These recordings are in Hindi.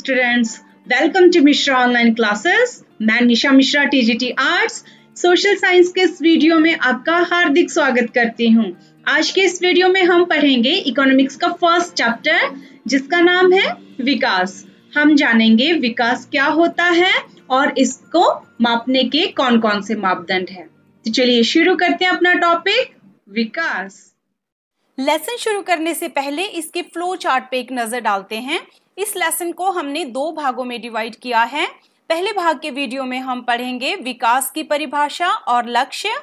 students welcome to Mishra online classes मैं Nisha Mishra TGT arts social science के इस वीडियो में आपका हार्दिक स्वागत करती हूँ आज के इस वीडियो में हम पढ़ेंगे इकोनॉमिक्स का फर्स्ट चैप्टर जिसका नाम है विकास हम जानेंगे विकास क्या होता है और इसको मापने के कौन कौन से मापदंड है तो चलिए शुरू करते हैं अपना टॉपिक विकास लेसन शुरू करने से पहले इसके फ्लो चार्ट पे एक नजर डालते हैं इस लेसन को हमने दो भागों में डिवाइड किया है पहले भाग के वीडियो में हम पढ़ेंगे विकास की परिभाषा और लक्ष्य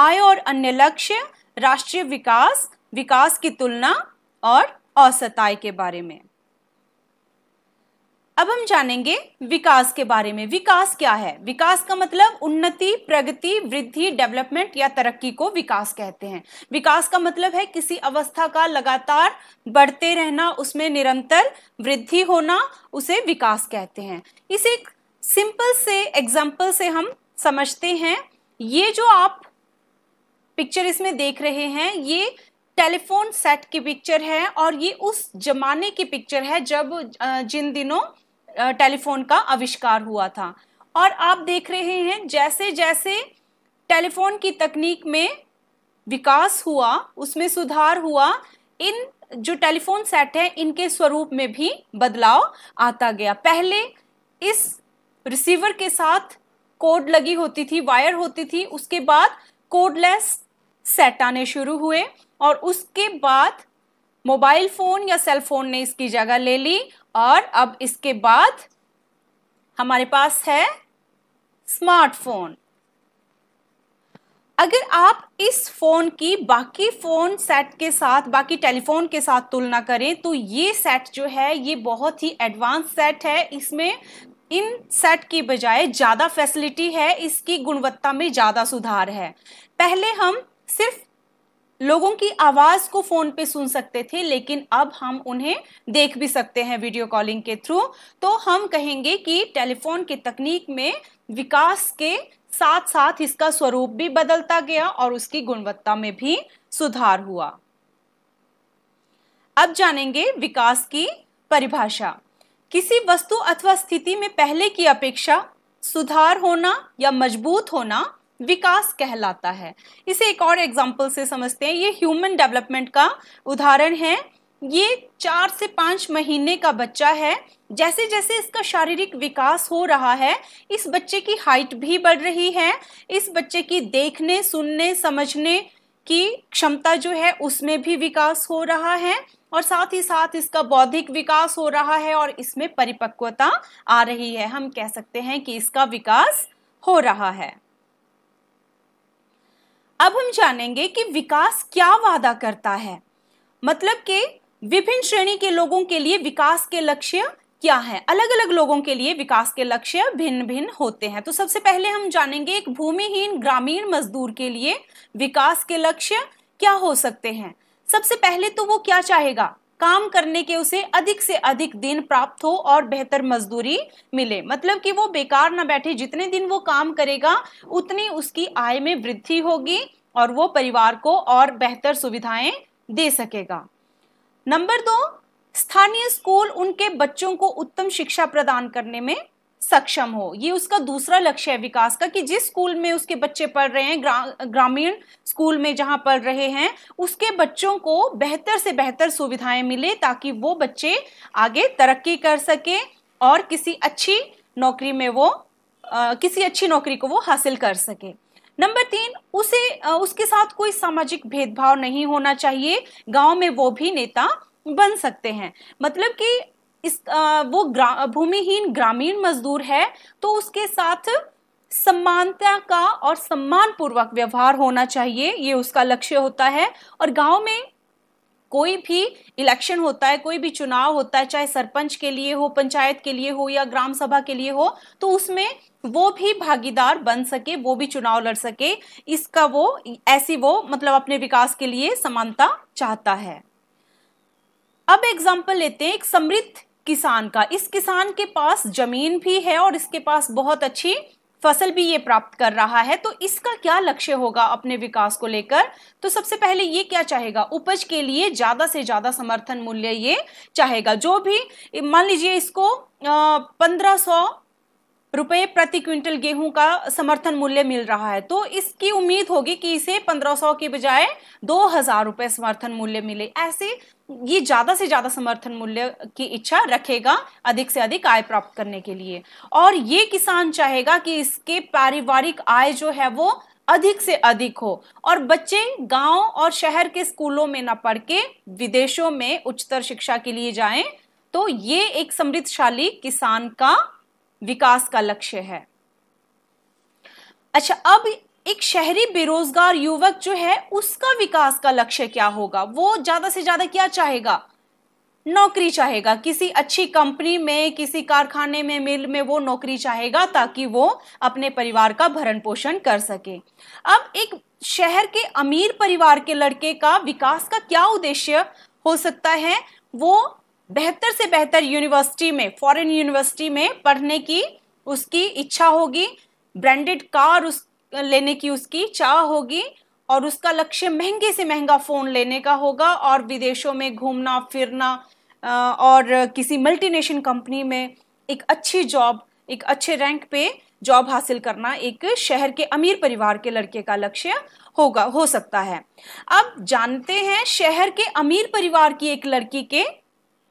आय और अन्य लक्ष्य राष्ट्रीय विकास विकास की तुलना और औसत आय के बारे में अब हम जानेंगे विकास के बारे में विकास क्या है विकास का मतलब उन्नति प्रगति वृद्धि डेवलपमेंट या तरक्की को विकास कहते हैं विकास का मतलब है किसी अवस्था का लगातार बढ़ते रहना उसमें निरंतर वृद्धि होना उसे विकास कहते हैं इसे एक सिंपल से एग्जाम्पल से हम समझते हैं ये जो आप पिक्चर इसमें देख रहे हैं ये टेलीफोन सेट की पिक्चर है और ये उस जमाने की पिक्चर है जब जिन दिनों टेलीफोन का आविष्कार हुआ था और आप देख रहे हैं जैसे जैसे टेलीफोन की तकनीक में विकास हुआ उसमें सुधार हुआ इन जो टेलीफोन सेट है इनके स्वरूप में भी बदलाव आता गया पहले इस रिसीवर के साथ कोड लगी होती थी वायर होती थी उसके बाद कोडलेस सेट आने शुरू हुए और उसके बाद मोबाइल फोन या सेल फोन ने इसकी जगह ले ली और अब इसके बाद हमारे पास है स्मार्टफोन अगर आप इस फोन की बाकी फोन सेट के साथ बाकी टेलीफोन के साथ तुलना करें तो ये सेट जो है ये बहुत ही एडवांस सेट है इसमें इन सेट की बजाय ज़्यादा फैसिलिटी है इसकी गुणवत्ता में ज़्यादा सुधार है पहले हम सिर्फ लोगों की आवाज को फोन पे सुन सकते थे लेकिन अब हम उन्हें देख भी सकते हैं वीडियो कॉलिंग के थ्रू तो हम कहेंगे कि टेलीफोन के तकनीक में विकास के साथ साथ इसका स्वरूप भी बदलता गया और उसकी गुणवत्ता में भी सुधार हुआ अब जानेंगे विकास की परिभाषा किसी वस्तु अथवा स्थिति में पहले की अपेक्षा सुधार होना या मजबूत होना विकास कहलाता है इसे एक और एग्जाम्पल से समझते हैं ये ह्यूमन डेवलपमेंट का उदाहरण है ये चार से पाँच महीने का बच्चा है जैसे जैसे इसका शारीरिक विकास हो रहा है इस बच्चे की हाइट भी बढ़ रही है इस बच्चे की देखने सुनने समझने की क्षमता जो है उसमें भी विकास हो रहा है और साथ ही साथ इसका बौद्धिक विकास हो रहा है और इसमें परिपक्वता आ रही है हम कह सकते हैं कि इसका विकास हो रहा है अब हम जानेंगे कि विकास क्या वादा करता है मतलब कि विभिन्न श्रेणी के लोगों के लिए विकास के लक्ष्य क्या है अलग अलग लोगों के लिए विकास के लक्ष्य भिन्न भिन्न होते हैं तो सबसे पहले हम जानेंगे एक भूमिहीन ग्रामीण मजदूर के लिए विकास के लक्ष्य क्या हो सकते हैं सबसे पहले तो वो क्या चाहेगा काम करने के उसे अधिक से अधिक दिन प्राप्त हो और बेहतर मजदूरी मिले मतलब कि वो बेकार ना बैठे जितने दिन वो काम करेगा उतनी उसकी आय में वृद्धि होगी और वो परिवार को और बेहतर सुविधाएं दे सकेगा नंबर दो स्थानीय स्कूल उनके बच्चों को उत्तम शिक्षा प्रदान करने में सक्षम हो ये उसका दूसरा लक्ष्य है विकास का कि जिस स्कूल में उसके बच्चे पढ़ रहे हैं ग्रा, ग्रामीण स्कूल में जहाँ पढ़ रहे हैं उसके बच्चों को बेहतर से बेहतर सुविधाएं मिले ताकि वो बच्चे आगे तरक्की कर सके और किसी अच्छी नौकरी में वो आ, किसी अच्छी नौकरी को वो हासिल कर सके नंबर तीन उसे आ, उसके साथ कोई सामाजिक भेदभाव नहीं होना चाहिए गांव में वो भी नेता बन सकते हैं मतलब कि इस वो ग्रा, भूमिहीन ग्रामीण मजदूर है तो उसके साथ समानता का और सम्मान पूर्वक व्यवहार होना चाहिए ये उसका लक्ष्य होता है और गांव में कोई भी इलेक्शन होता है कोई भी चुनाव होता है चाहे सरपंच के लिए हो पंचायत के लिए हो या ग्राम सभा के लिए हो तो उसमें वो भी भागीदार बन सके वो भी चुनाव लड़ सके इसका वो ऐसी वो मतलब अपने विकास के लिए समानता चाहता है अब एग्जाम्पल लेते हैं एक समृद्ध किसान का इस किसान के पास जमीन भी है और इसके पास बहुत अच्छी फसल भी ये प्राप्त कर रहा है तो इसका क्या लक्ष्य होगा अपने विकास को लेकर तो सबसे पहले ये क्या चाहेगा उपज के लिए ज़्यादा से ज़्यादा समर्थन मूल्य ये चाहेगा जो भी मान लीजिए इसको पंद्रह सौ रुपए प्रति क्विंटल गेहूं का समर्थन मूल्य मिल रहा है तो इसकी उम्मीद होगी कि इसे 1500 के बजाय दो हजार रुपए समर्थन मूल्य मिले ऐसे ये ज़्यादा से ज़्यादा समर्थन मूल्य की इच्छा रखेगा अधिक से अधिक आय प्राप्त करने के लिए और ये किसान चाहेगा कि इसके पारिवारिक आय जो है वो अधिक से अधिक हो और बच्चे गांव और शहर के स्कूलों में ना पढ़ के विदेशों में उच्चतर शिक्षा के लिए जाएं तो ये एक समृद्धशाली किसान का विकास का लक्ष्य है अच्छा अब एक शहरी बेरोजगार युवक जो है उसका विकास का लक्ष्य क्या होगा वो ज्यादा से ज्यादा क्या चाहेगा नौकरी चाहेगा किसी अच्छी कंपनी में किसी कारखाने में मिल में वो नौकरी चाहेगा ताकि वो अपने परिवार का भरण पोषण कर सके अब एक शहर के अमीर परिवार के लड़के का विकास का क्या उद्देश्य हो सकता है वो बेहतर से बेहतर यूनिवर्सिटी में फॉरेन यूनिवर्सिटी में पढ़ने की उसकी इच्छा होगी ब्रांडेड कार उस लेने की उसकी चाह होगी और उसका लक्ष्य महंगे से महंगा फ़ोन लेने का होगा और विदेशों में घूमना फिरना और किसी मल्टीनेशन कंपनी में एक अच्छी जॉब एक अच्छे रैंक पे जॉब हासिल करना एक शहर के अमीर परिवार के लड़के का लक्ष्य होगा हो सकता है अब जानते हैं शहर के अमीर परिवार की एक लड़की के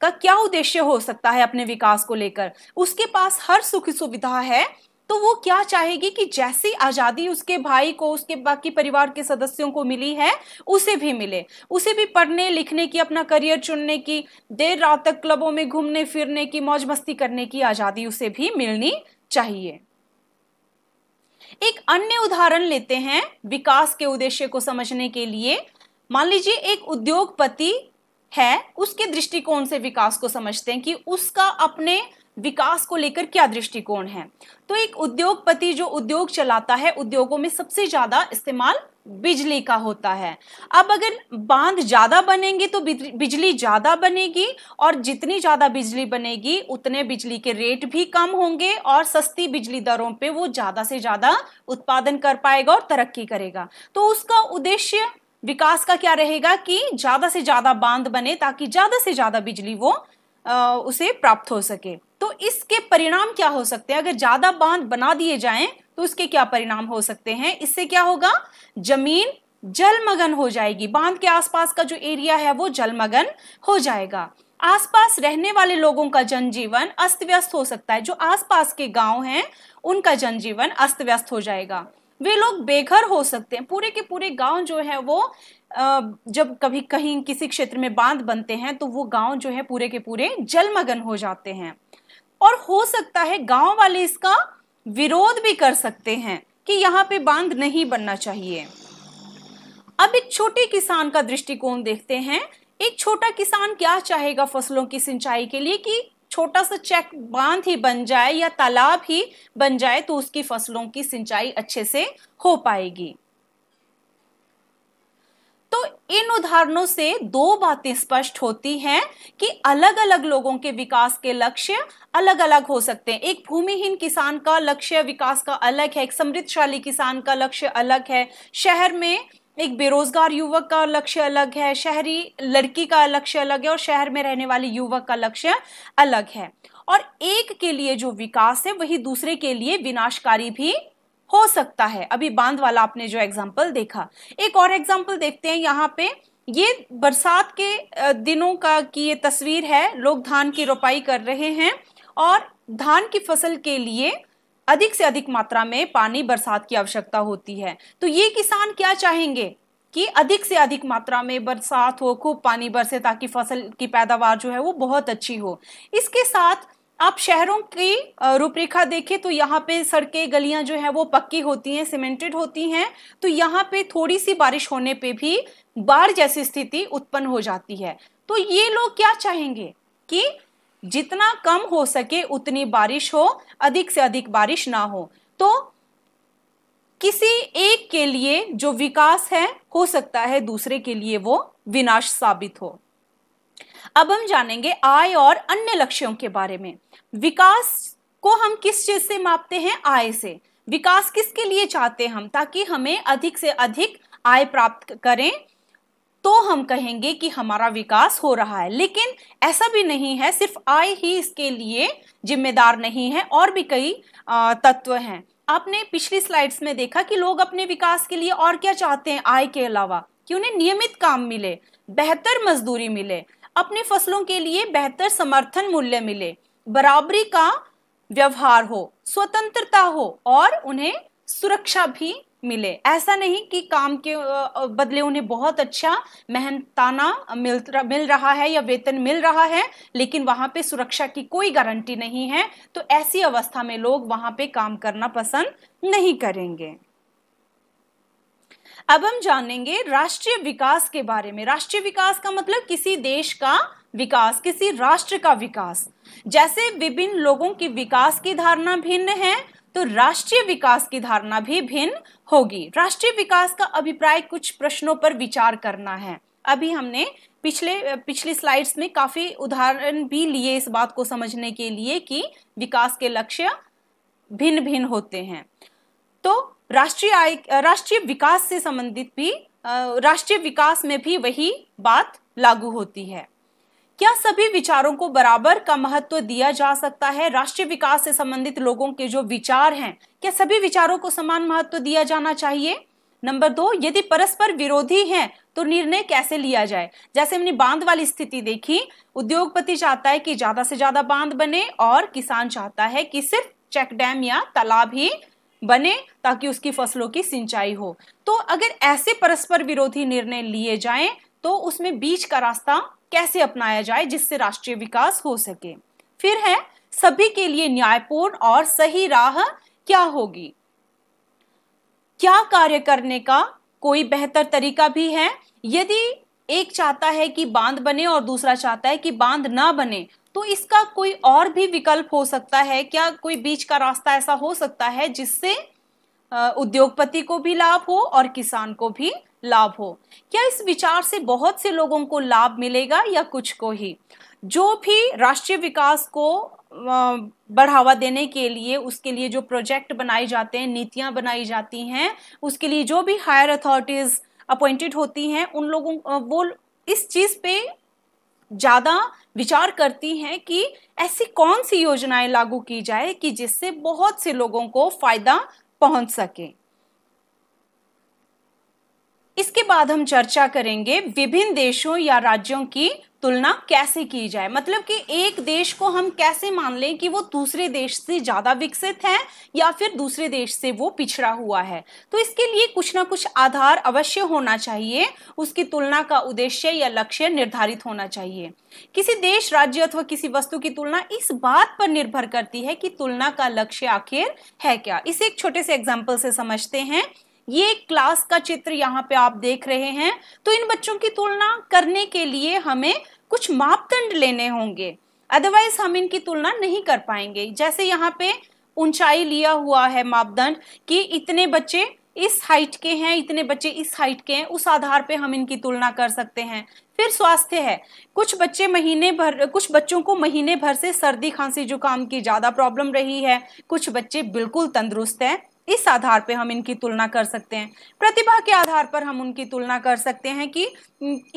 का क्या उद्देश्य हो सकता है अपने विकास को लेकर उसके पास हर सुख सुविधा है तो वो क्या चाहेगी कि जैसी आज़ादी उसके भाई को उसके बाकी परिवार के सदस्यों को मिली है उसे भी मिले उसे भी पढ़ने लिखने की अपना करियर चुनने की देर रात तक क्लबों में घूमने फिरने की मौज मस्ती करने की आज़ादी उसे भी मिलनी चाहिए एक अन्य उदाहरण लेते हैं विकास के उद्देश्य को समझने के लिए मान लीजिए एक उद्योगपति है उसके दृष्टिकोण से विकास को समझते हैं कि उसका अपने विकास को लेकर क्या दृष्टिकोण है तो एक उद्योगपति जो उद्योग चलाता है उद्योगों में सबसे ज्यादा इस्तेमाल बिजली का होता है अब अगर बांध ज्यादा बनेंगे तो बिजली ज्यादा बनेगी और जितनी ज्यादा बिजली बनेगी उतने बिजली के रेट भी कम होंगे और सस्ती बिजली दरों पे वो ज्यादा से ज्यादा उत्पादन कर पाएगा और तरक्की करेगा तो उसका उद्देश्य विकास का क्या रहेगा कि ज्यादा से ज्यादा बांध बने ताकि ज्यादा से ज्यादा बिजली वो आ, उसे प्राप्त हो सके तो इसके परिणाम क्या हो सकते हैं अगर ज्यादा बांध बना दिए जाएं तो उसके क्या परिणाम हो सकते हैं इससे क्या होगा जमीन जलमग्न हो जाएगी बांध के आसपास का जो एरिया है वो जलमग्न हो जाएगा आसपास रहने वाले लोगों का जनजीवन अस्त व्यस्त हो सकता है जो आसपास के गांव हैं उनका जनजीवन अस्त व्यस्त हो जाएगा वे लोग बेघर हो सकते हैं पूरे के पूरे गांव जो है वो जब कभी कहीं किसी क्षेत्र में बांध बनते हैं तो वो गांव जो है पूरे के पूरे जलमग्न हो जाते हैं और हो सकता है गांव वाले इसका विरोध भी कर सकते हैं कि यहाँ पे बांध नहीं बनना चाहिए अब एक छोटे किसान का दृष्टिकोण देखते हैं एक छोटा किसान क्या चाहेगा फसलों की सिंचाई के लिए कि छोटा सा चेक बांध ही बन जाए या तालाब ही बन जाए तो उसकी फसलों की सिंचाई अच्छे से हो पाएगी तो इन उदाहरणों से दो बातें स्पष्ट होती हैं कि अलग अलग लोगों के विकास के लक्ष्य अलग अलग हो सकते हैं एक भूमिहीन किसान का लक्ष्य विकास का अलग है एक समृद्धशाली किसान का लक्ष्य अलग है शहर में एक बेरोजगार युवक का लक्ष्य अलग है शहरी लड़की का लक्ष्य अलग है और शहर में रहने वाले युवक का लक्ष्य अलग है और एक के लिए जो विकास है वही दूसरे के लिए विनाशकारी भी हो सकता है अभी बांध वाला आपने जो एग्जाम्पल देखा एक और एग्जाम्पल देखते हैं यहाँ पे ये बरसात के दिनों का की ये तस्वीर है लोग धान की रोपाई कर रहे हैं और धान की फसल के लिए अधिक से अधिक मात्रा में पानी बरसात की आवश्यकता होती है तो ये किसान क्या चाहेंगे कि अधिक से अधिक मात्रा में बरसात हो खूब पानी बरसे ताकि फसल की पैदावार जो है वो बहुत अच्छी हो इसके साथ आप शहरों की रूपरेखा देखें तो यहाँ पे सड़कें गलियां जो है वो पक्की होती हैं सीमेंटेड होती हैं तो यहाँ पे थोड़ी सी बारिश होने पे भी बाढ़ जैसी स्थिति उत्पन्न हो जाती है तो ये लोग क्या चाहेंगे कि जितना कम हो सके उतनी बारिश हो अधिक से अधिक बारिश ना हो तो किसी एक के लिए जो विकास है हो सकता है दूसरे के लिए वो विनाश साबित हो अब हम जानेंगे आय और अन्य लक्ष्यों के बारे में विकास को हम किस चीज से मापते हैं आय से विकास किसके लिए चाहते हैं हम ताकि हमें अधिक से अधिक आय प्राप्त करें तो हम कहेंगे कि हमारा विकास हो रहा है लेकिन ऐसा भी नहीं है सिर्फ आय ही इसके लिए जिम्मेदार नहीं है और भी कई तत्व हैं आपने पिछली स्लाइड्स में देखा कि लोग अपने विकास के लिए और क्या चाहते हैं आय के अलावा कि उन्हें नियमित काम मिले बेहतर मजदूरी मिले अपनी फसलों के लिए बेहतर समर्थन मूल्य मिले बराबरी का व्यवहार हो स्वतंत्रता हो और उन्हें सुरक्षा भी मिले ऐसा नहीं कि काम के बदले उन्हें बहुत अच्छा मेहनताना मिल मिल रहा है या वेतन मिल रहा है लेकिन वहाँ पे सुरक्षा की कोई गारंटी नहीं है तो ऐसी अवस्था में लोग वहाँ पे काम करना पसंद नहीं करेंगे अब हम जानेंगे राष्ट्रीय विकास के बारे में राष्ट्रीय विकास का मतलब किसी देश का विकास किसी राष्ट्र का विकास जैसे विभिन्न लोगों की विकास की धारणा भिन्न है तो राष्ट्रीय विकास की धारणा भी भिन्न होगी राष्ट्रीय विकास का अभिप्राय कुछ प्रश्नों पर विचार करना है अभी हमने पिछले पिछली स्लाइड्स में काफी उदाहरण भी लिए इस बात को समझने के लिए कि विकास के लक्ष्य भिन्न भिन्न होते हैं तो राष्ट्रीय आय राष्ट्रीय विकास से संबंधित भी राष्ट्रीय विकास में भी वही बात लागू होती है क्या सभी विचारों को बराबर का महत्व दिया जा सकता है राष्ट्रीय विकास से संबंधित लोगों के जो विचार हैं क्या सभी विचारों को समान महत्व दिया जाना चाहिए नंबर दो यदि परस्पर विरोधी हैं तो निर्णय कैसे लिया जाए जैसे हमने बांध वाली स्थिति देखी उद्योगपति चाहता है कि ज्यादा से ज्यादा बांध बने और किसान चाहता है कि सिर्फ चेक डैम या तालाब ही बने ताकि उसकी फसलों की सिंचाई हो तो अगर ऐसे परस्पर विरोधी निर्णय लिए जाएं तो उसमें बीच का रास्ता कैसे अपनाया जाए जिससे राष्ट्रीय विकास हो सके फिर है सभी के लिए न्यायपूर्ण और सही राह क्या होगी क्या कार्य करने का कोई बेहतर तरीका भी है यदि एक चाहता है कि बांध बने और दूसरा चाहता है कि बांध ना बने तो इसका कोई और भी विकल्प हो सकता है क्या कोई बीच का रास्ता ऐसा हो सकता है जिससे उद्योगपति को भी लाभ हो और किसान को भी लाभ हो क्या इस विचार से बहुत से लोगों को लाभ मिलेगा या कुछ को ही जो भी राष्ट्रीय विकास को बढ़ावा देने के लिए उसके लिए जो प्रोजेक्ट बनाए जाते हैं नीतियां बनाई जाती हैं उसके लिए जो भी हायर अथॉरिटीज़ अपॉइंटेड होती हैं उन लोगों वो इस चीज़ पे ज़्यादा विचार करती हैं कि ऐसी कौन सी योजनाएं लागू की जाए कि जिससे बहुत से लोगों को फ़ायदा पहुंच सके इसके बाद हम चर्चा करेंगे विभिन्न देशों या राज्यों की तुलना कैसे की जाए मतलब कि एक देश को हम कैसे मान लें कि वो दूसरे देश से ज़्यादा विकसित है या फिर दूसरे देश से वो पिछड़ा हुआ है तो इसके लिए कुछ ना कुछ आधार अवश्य होना चाहिए उसकी तुलना का उद्देश्य या लक्ष्य निर्धारित होना चाहिए किसी देश राज्य अथवा किसी वस्तु की तुलना इस बात पर निर्भर करती है कि तुलना का लक्ष्य आखिर है क्या इसे एक छोटे से एग्जाम्पल से समझते हैं ये क्लास का चित्र यहाँ पे आप देख रहे हैं तो इन बच्चों की तुलना करने के लिए हमें कुछ मापदंड लेने होंगे अदरवाइज हम इनकी तुलना नहीं कर पाएंगे जैसे यहाँ पे ऊंचाई लिया हुआ है मापदंड कि इतने बच्चे इस हाइट के हैं इतने बच्चे इस हाइट के हैं उस आधार पे हम इनकी तुलना कर सकते हैं फिर स्वास्थ्य है कुछ बच्चे महीने भर कुछ बच्चों को महीने भर से सर्दी खांसी जुकाम की ज़्यादा प्रॉब्लम रही है कुछ बच्चे बिल्कुल तंदुरुस्त हैं इस आधार पर हम इनकी तुलना कर सकते हैं प्रतिभा के आधार पर हम उनकी तुलना कर सकते हैं कि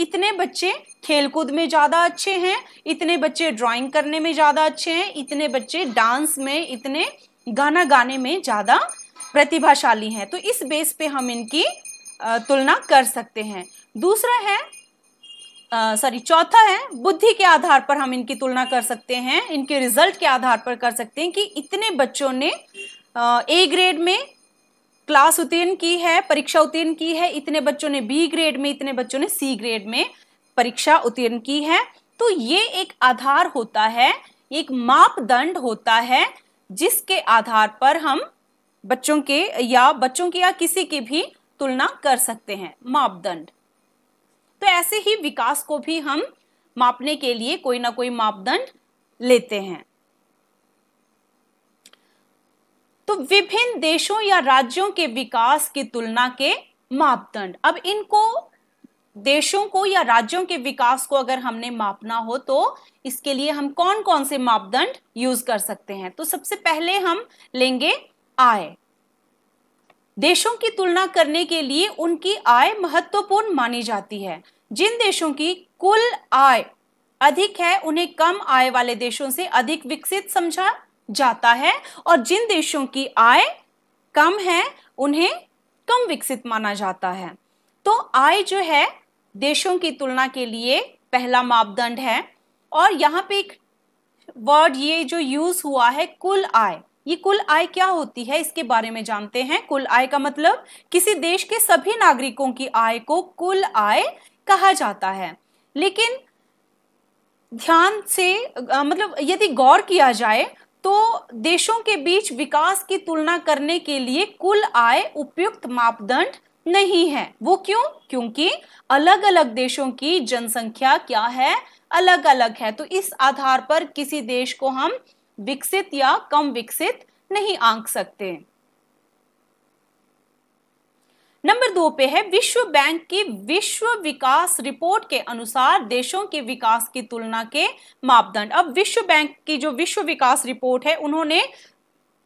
इतने बच्चे खेलकूद में ज़्यादा अच्छे हैं इतने बच्चे ड्राइंग करने में ज़्यादा अच्छे हैं इतने बच्चे डांस में इतने गाना गाने में ज़्यादा प्रतिभाशाली हैं तो इस बेस पे हम इनकी तुलना कर सकते हैं दूसरा है सॉरी चौथा है बुद्धि के आधार पर हम इनकी तुलना कर सकते हैं इनके रिजल्ट के आधार पर कर सकते हैं कि इतने बच्चों ने ए ग्रेड में क्लास उत्तीर्ण की है परीक्षा उत्तीर्ण की है इतने बच्चों ने बी ग्रेड में इतने बच्चों ने सी ग्रेड में परीक्षा उत्तीर्ण की है तो ये एक आधार होता है एक मापदंड होता है जिसके आधार पर हम बच्चों के या बच्चों की या किसी की भी तुलना कर सकते हैं मापदंड तो ऐसे ही विकास को भी हम मापने के लिए कोई ना कोई मापदंड लेते हैं तो विभिन्न देशों या राज्यों के विकास की तुलना के मापदंड अब इनको देशों को या राज्यों के विकास को अगर हमने मापना हो तो इसके लिए हम कौन कौन से मापदंड यूज कर सकते हैं तो सबसे पहले हम लेंगे आय देशों की तुलना करने के लिए उनकी आय महत्वपूर्ण मानी जाती है जिन देशों की कुल आय अधिक है उन्हें कम आय वाले देशों से अधिक विकसित समझा जाता है और जिन देशों की आय कम है उन्हें कम विकसित माना जाता है तो आय जो है देशों की तुलना के लिए पहला मापदंड है और यहाँ पे एक वर्ड ये जो यूज हुआ है कुल आय ये कुल आय क्या होती है इसके बारे में जानते हैं कुल आय का मतलब किसी देश के सभी नागरिकों की आय को कुल आय कहा जाता है लेकिन ध्यान से मतलब यदि गौर किया जाए तो देशों के बीच विकास की तुलना करने के लिए कुल आय उपयुक्त मापदंड नहीं है वो क्यों क्योंकि अलग अलग देशों की जनसंख्या क्या है अलग अलग है तो इस आधार पर किसी देश को हम विकसित या कम विकसित नहीं आंक सकते नंबर दो पे है विश्व बैंक की विश्व विकास रिपोर्ट के अनुसार देशों के विकास की तुलना के मापदंड अब विश्व बैंक की जो विश्व विकास रिपोर्ट है उन्होंने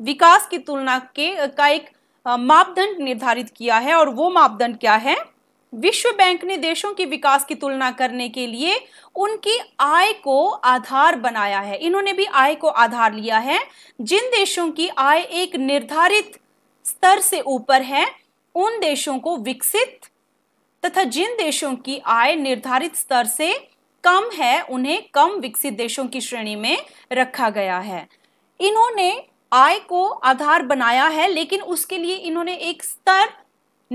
विकास की तुलना के का एक मापदंड निर्धारित किया है और वो मापदंड क्या है विश्व बैंक ने देशों के विकास की तुलना करने के लिए उनकी आय को आधार बनाया है इन्होंने भी आय को आधार लिया है जिन देशों की आय एक निर्धारित स्तर से ऊपर है उन देशों को विकसित तथा जिन देशों की आय निर्धारित स्तर से कम है उन्हें कम विकसित देशों की श्रेणी में रखा गया है इन्होंने आय को आधार बनाया है लेकिन उसके लिए इन्होंने एक स्तर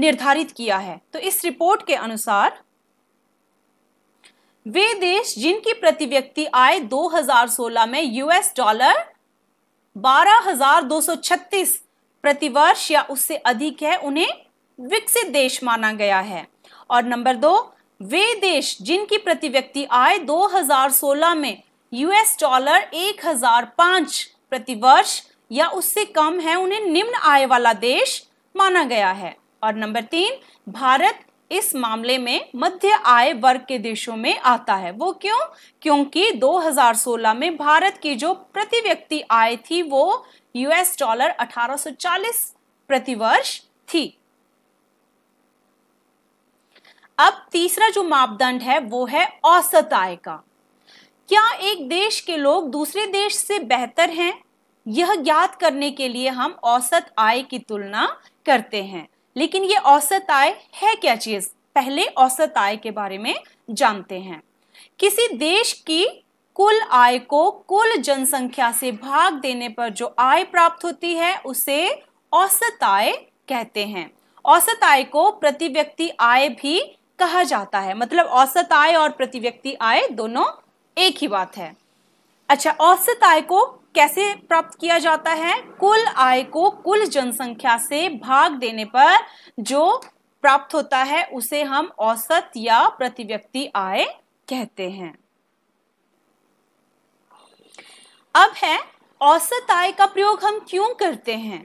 निर्धारित किया है तो इस रिपोर्ट के अनुसार वे देश जिनकी प्रति व्यक्ति आय 2016 में यूएस डॉलर 12,236 प्रतिवर्ष या उससे अधिक है उन्हें विकसित देश माना गया है और नंबर दो वे देश जिनकी प्रति व्यक्ति आय 2016 में यूएस डॉलर 1005 प्रति वर्ष या उससे कम है उन्हें निम्न आय वाला देश माना गया है और नंबर तीन भारत इस मामले में मध्य आय वर्ग के देशों में आता है वो क्यों क्योंकि 2016 में भारत की जो प्रति व्यक्ति आय थी वो यूएस डॉलर 1840 प्रति वर्ष थी अब तीसरा जो मापदंड है वो है औसत आय का क्या एक देश के लोग दूसरे देश से बेहतर हैं यह ज्ञात करने के लिए हम औसत आय की तुलना करते हैं लेकिन ये औसत आय है क्या चीज पहले औसत आय के बारे में जानते हैं किसी देश की कुल आय को कुल जनसंख्या से भाग देने पर जो आय प्राप्त होती है उसे औसत आय कहते हैं औसत आय को प्रति व्यक्ति आय भी कहा जाता है मतलब औसत आय और प्रति व्यक्ति आय दोनों एक ही बात है अच्छा औसत आय को कैसे प्राप्त किया जाता है कुल आय को कुल जनसंख्या से भाग देने पर जो प्राप्त होता है उसे हम औसत या प्रति व्यक्ति आय कहते हैं अब है औसत आय का प्रयोग हम क्यों करते हैं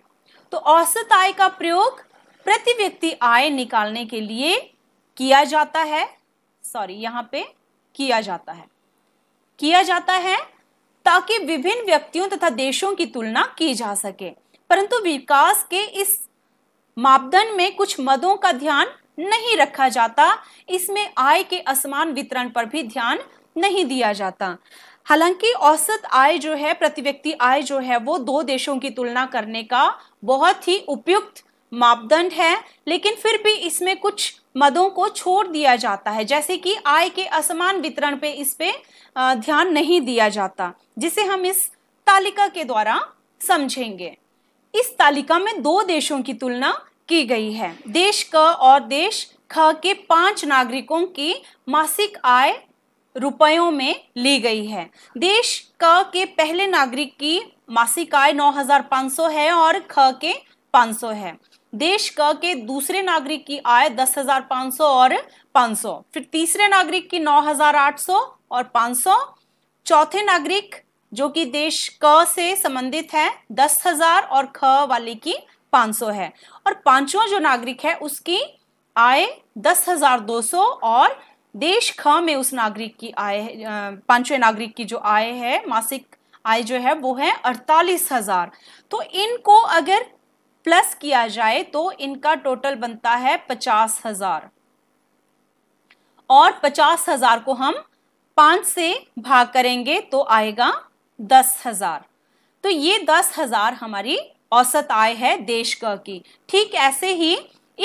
तो औसत आय का प्रयोग प्रति व्यक्ति आय निकालने के लिए किया जाता है सॉरी यहाँ पे किया जाता है किया जाता है ताकि विभिन्न व्यक्तियों तथा देशों की तुलना की जा सके परंतु विकास के इस मापदंड में कुछ मदों का ध्यान नहीं रखा जाता इसमें आय के असमान वितरण पर भी ध्यान नहीं दिया जाता हालांकि औसत आय जो है प्रति व्यक्ति आय जो है वो दो देशों की तुलना करने का बहुत ही उपयुक्त मापदंड है लेकिन फिर भी इसमें कुछ मदों को छोड़ दिया जाता है जैसे कि आय के असमान वितरण पे इस पे ध्यान नहीं दिया जाता जिसे हम इस तालिका के द्वारा समझेंगे इस तालिका में दो देशों की तुलना की गई है देश क और देश ख के पांच नागरिकों की मासिक आय रुपयों में ली गई है देश क के पहले नागरिक की मासिक आय 9,500 है और ख के 500 है देश का के दूसरे नागरिक की आय दस हजार पांच सौ और पांच सौ फिर तीसरे नागरिक की नौ हजार आठ सौ और पांच सौ चौथे नागरिक जो कि देश क से संबंधित है दस हजार और ख वाले की पांच सौ है और पांचवा जो नागरिक है उसकी आय दस हजार दो सौ और देश ख में उस नागरिक की आय पांचवें नागरिक की जो आय है मासिक आय जो है वो है अड़तालीस हजार तो इनको अगर प्लस किया जाए तो इनका टोटल बनता है पचास हजार और पचास हजार को हम पांच से भाग करेंगे तो आएगा दस हजार तो ये दस हजार हमारी औसत आय है देश का की ठीक ऐसे ही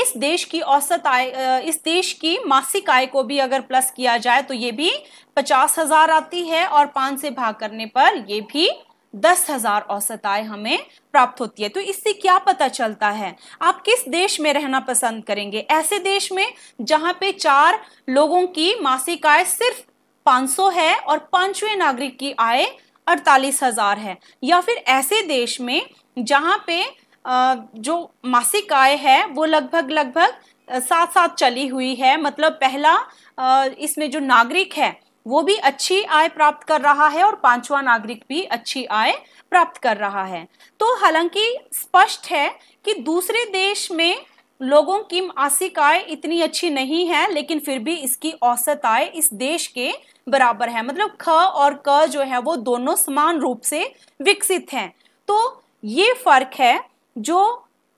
इस देश की औसत आय इस देश की मासिक आय को भी अगर प्लस किया जाए तो ये भी पचास हजार आती है और पांच से भाग करने पर ये भी दस हजार औसत आय हमें प्राप्त होती है तो इससे क्या पता चलता है आप किस देश में रहना पसंद करेंगे ऐसे देश में जहां पे चार लोगों की मासिक आय सिर्फ 500 है और पांचवें नागरिक की आय अड़तालीस हजार है या फिर ऐसे देश में जहां पे जो मासिक आय है वो लगभग लगभग साथ साथ चली हुई है मतलब पहला इसमें जो नागरिक है वो भी अच्छी आय प्राप्त कर रहा है और पांचवा नागरिक भी अच्छी आय प्राप्त कर रहा है तो हालांकि स्पष्ट है कि दूसरे देश में लोगों की मासिक आय इतनी अच्छी नहीं है लेकिन फिर भी इसकी औसत आय इस देश के बराबर है मतलब ख और क जो है वो दोनों समान रूप से विकसित हैं तो ये फर्क है जो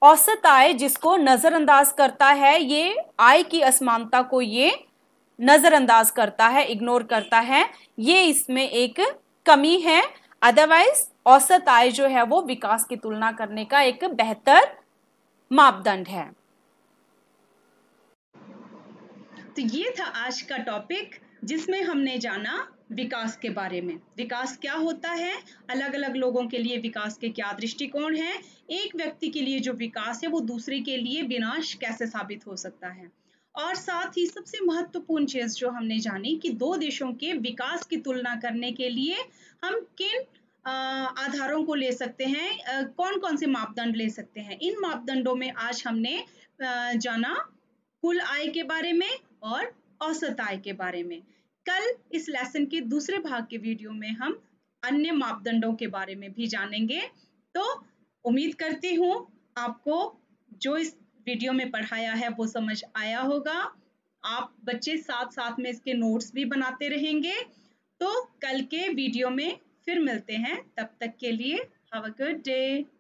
औसत आय जिसको नज़रअंदाज करता है ये आय की असमानता को ये नज़रअंदाज करता है इग्नोर करता है ये इसमें एक कमी है अदरवाइज औसत आय जो है वो विकास की तुलना करने का एक बेहतर मापदंड है तो ये था आज का टॉपिक जिसमें हमने जाना विकास के बारे में विकास क्या होता है अलग अलग लोगों के लिए विकास के क्या दृष्टिकोण हैं एक व्यक्ति के लिए जो विकास है वो दूसरे के लिए विनाश कैसे साबित हो सकता है और साथ ही सबसे महत्वपूर्ण चीज जो हमने जानी कि दो देशों के विकास की तुलना करने के लिए हम किन आधारों को ले सकते हैं कौन कौन से मापदंड ले सकते हैं इन मापदंडों में आज हमने जाना कुल आय के बारे में और औसत आय के बारे में कल इस लेसन के दूसरे भाग के वीडियो में हम अन्य मापदंडों के बारे में भी जानेंगे तो उम्मीद करती हूँ आपको जो इस वीडियो में पढ़ाया है वो समझ आया होगा आप बच्चे साथ साथ में इसके नोट्स भी बनाते रहेंगे तो कल के वीडियो में फिर मिलते हैं तब तक के लिए हैव अ गुड डे